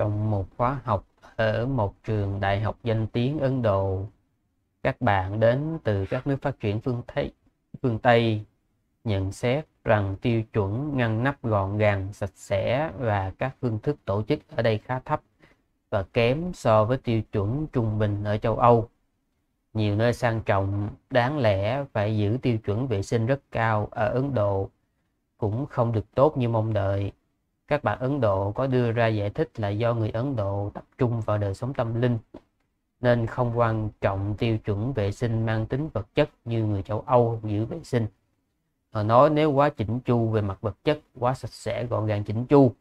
trong một khóa học ở một trường đại học danh tiếng Ấn Độ. Các bạn đến từ các nước phát triển phương Tây, phương Tây nhận xét rằng tiêu chuẩn ngăn nắp gọn gàng, sạch sẽ và các phương thức tổ chức ở đây khá thấp và kém so với tiêu chuẩn trung bình ở châu Âu. Nhiều nơi sang trọng đáng lẽ phải giữ tiêu chuẩn vệ sinh rất cao ở Ấn Độ cũng không được tốt như mong đợi các bạn Ấn Độ có đưa ra giải thích là do người Ấn Độ tập trung vào đời sống tâm linh nên không quan trọng tiêu chuẩn vệ sinh mang tính vật chất như người châu Âu giữ vệ sinh. Họ nói nếu quá chỉnh chu về mặt vật chất, quá sạch sẽ gọn gàng chỉnh chu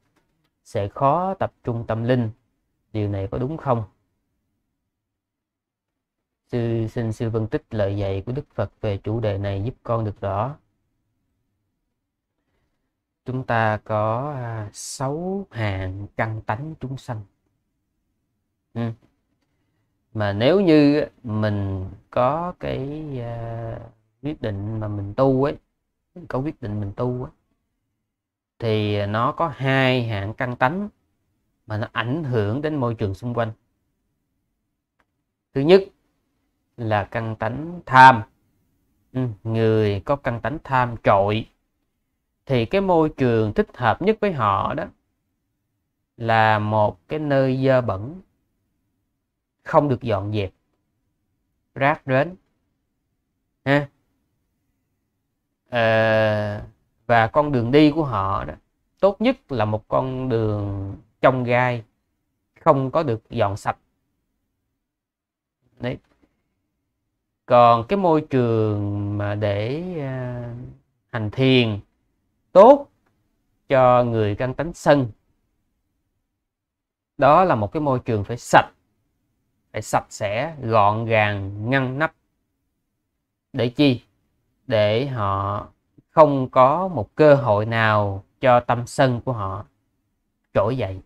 sẽ khó tập trung tâm linh. Điều này có đúng không? Sư xin sư phân tích lời dạy của Đức Phật về chủ đề này giúp con được rõ chúng ta có à, sáu hàng căn tánh chúng sanh ừ. mà nếu như mình có cái à, quyết định mà mình tu ấy có quyết định mình tu ấy, thì nó có hai hạng căn tánh mà nó ảnh hưởng đến môi trường xung quanh thứ nhất là căn tánh tham ừ, người có căn tánh tham trội thì cái môi trường thích hợp nhất với họ đó là một cái nơi dơ bẩn không được dọn dẹp rác rến ha à, và con đường đi của họ đó tốt nhất là một con đường trong gai không có được dọn sạch đấy còn cái môi trường mà để uh, hành thiền tốt cho người căn tánh sân đó là một cái môi trường phải sạch phải sạch sẽ gọn gàng ngăn nắp để chi để họ không có một cơ hội nào cho tâm sân của họ trỗi dậy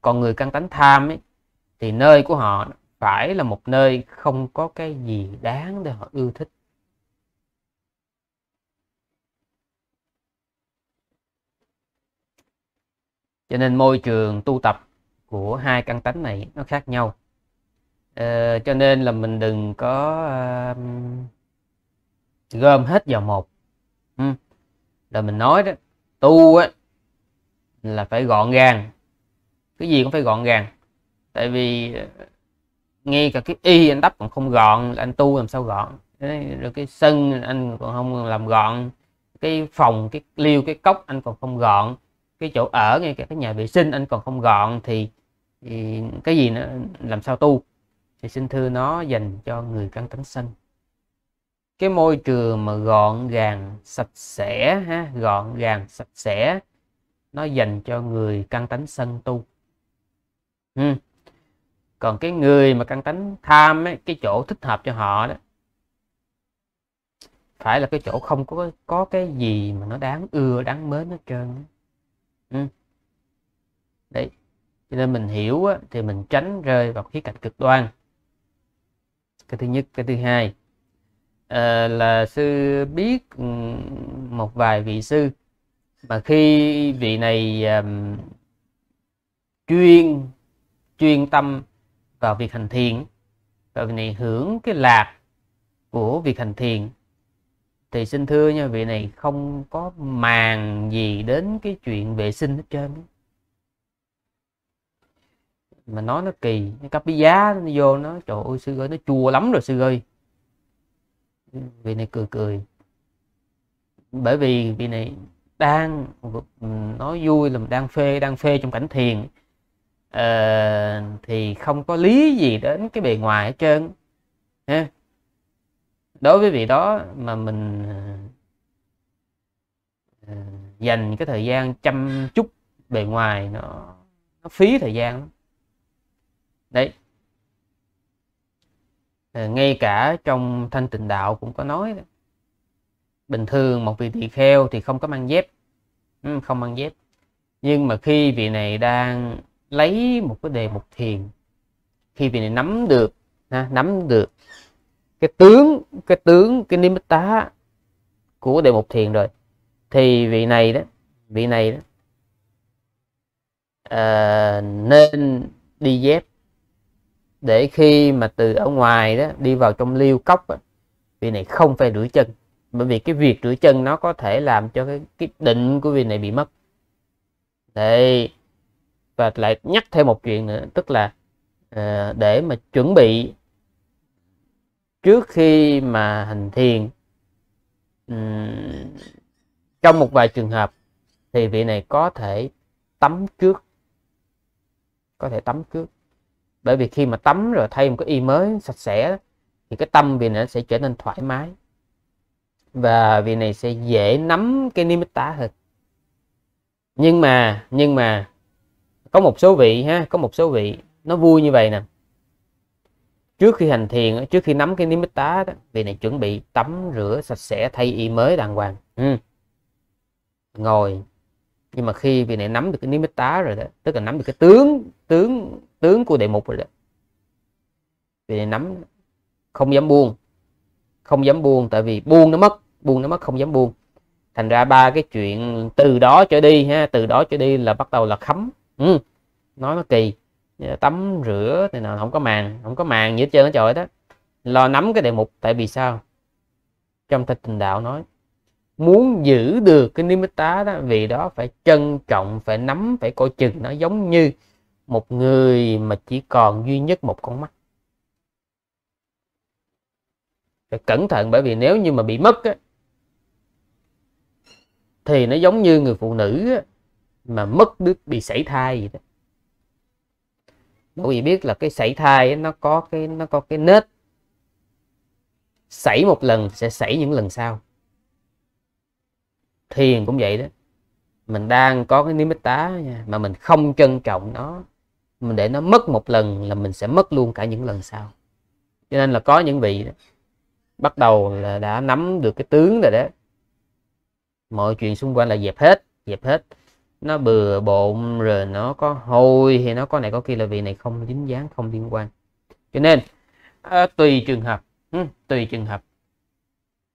còn người căn tánh tham ấy, thì nơi của họ phải là một nơi không có cái gì đáng để họ ưa thích cho nên môi trường tu tập của hai căn tánh này nó khác nhau ờ, cho nên là mình đừng có uh, gom hết vào một ừ. là mình nói đó tu á là phải gọn gàng cái gì cũng phải gọn gàng tại vì ờ, ngay cả cái y anh đắp còn không gọn là anh tu làm sao gọn rồi cái sân anh còn không làm gọn cái phòng cái liêu cái cốc anh còn không gọn cái chỗ ở ngay cả cái nhà vệ sinh anh còn không gọn thì, thì cái gì nữa làm sao tu thì xin thưa nó dành cho người căn tánh sân cái môi trường mà gọn gàng sạch sẽ ha gọn gàng sạch sẽ nó dành cho người căn tánh sân tu ừ. còn cái người mà căn tánh tham ấy, cái chỗ thích hợp cho họ đó phải là cái chỗ không có có cái gì mà nó đáng ưa đáng mến hết trơn Ừ. đấy cho nên mình hiểu á, thì mình tránh rơi vào khía cạnh cực đoan cái thứ nhất cái thứ hai à, là sư biết ừ, một vài vị sư mà khi vị này um, chuyên chuyên tâm vào việc hành thiện và vị này hưởng cái lạc của việc hành thiện thì xin thưa nha vị này không có màng gì đến cái chuyện vệ sinh hết trơn mà nói nó kỳ nó cắp cái giá nó vô nó trời ơi sư ơi nó chua lắm rồi sư ơi vị này cười cười bởi vì vị này đang nói vui là đang phê đang phê trong cảnh thiền ờ, thì không có lý gì đến cái bề ngoài hết trơn ha đối với vị đó mà mình ờ, ờ, dành cái thời gian chăm chút bề ngoài nó nó phí thời gian lắm đấy ờ, ngay cả trong thanh tịnh đạo cũng có nói bình thường một vị tỳ kheo thì không có mang dép ừ, không mang dép nhưng mà khi vị này đang lấy một cái đề mục thiền khi vị này nắm được nắm được cái tướng cái tướng cái nimitta của đề mục thiền rồi thì vị này đó vị này đó à, nên đi dép để khi mà từ ở ngoài đó đi vào trong liêu cốc đó, vị này không phải rửa chân bởi vì cái việc rửa chân nó có thể làm cho cái, cái định của vị này bị mất để và lại nhắc thêm một chuyện nữa tức là à, để mà chuẩn bị trước khi mà hành thiền trong một vài trường hợp thì vị này có thể tắm trước có thể tắm trước bởi vì khi mà tắm rồi thay một cái y mới sạch sẽ thì cái tâm vị này sẽ trở nên thoải mái và vị này sẽ dễ nắm cái nimitá tá hơn nhưng mà nhưng mà có một số vị ha có một số vị nó vui như vậy nè trước khi hành thiền trước khi nắm cái nimitta tá đó, vị này chuẩn bị tắm rửa sạch sẽ thay y mới đàng hoàng ừ. ngồi nhưng mà khi vị này nắm được cái nimitta tá rồi đó tức là nắm được cái tướng tướng tướng của đệ mục rồi đó vị này nắm không dám buông không dám buông tại vì buông nó mất buông nó mất không dám buông thành ra ba cái chuyện từ đó trở đi ha từ đó trở đi là bắt đầu là khấm ừ. nói nó kỳ tắm rửa thì nào không có màn không có màn gì hết trơn hết trời đó lo nắm cái đề mục tại vì sao trong thạch tình đạo nói muốn giữ được cái nimitta đó vì đó phải trân trọng phải nắm phải coi chừng nó giống như một người mà chỉ còn duy nhất một con mắt phải cẩn thận bởi vì nếu như mà bị mất á, thì nó giống như người phụ nữ á, mà mất đứa bị sảy thai vậy đó bởi vì biết là cái sảy thai nó có cái nó có cái nết sảy một lần sẽ sảy những lần sau thiền cũng vậy đó mình đang có cái nimitz tá nha, mà mình không trân trọng nó mình để nó mất một lần là mình sẽ mất luôn cả những lần sau cho nên là có những vị đó, bắt đầu là đã nắm được cái tướng rồi đó mọi chuyện xung quanh là dẹp hết dẹp hết nó bừa bộn rồi nó có hôi thì nó có này có kia là vì này không dính dáng không liên quan cho nên à, tùy trường hợp ừ, tùy trường hợp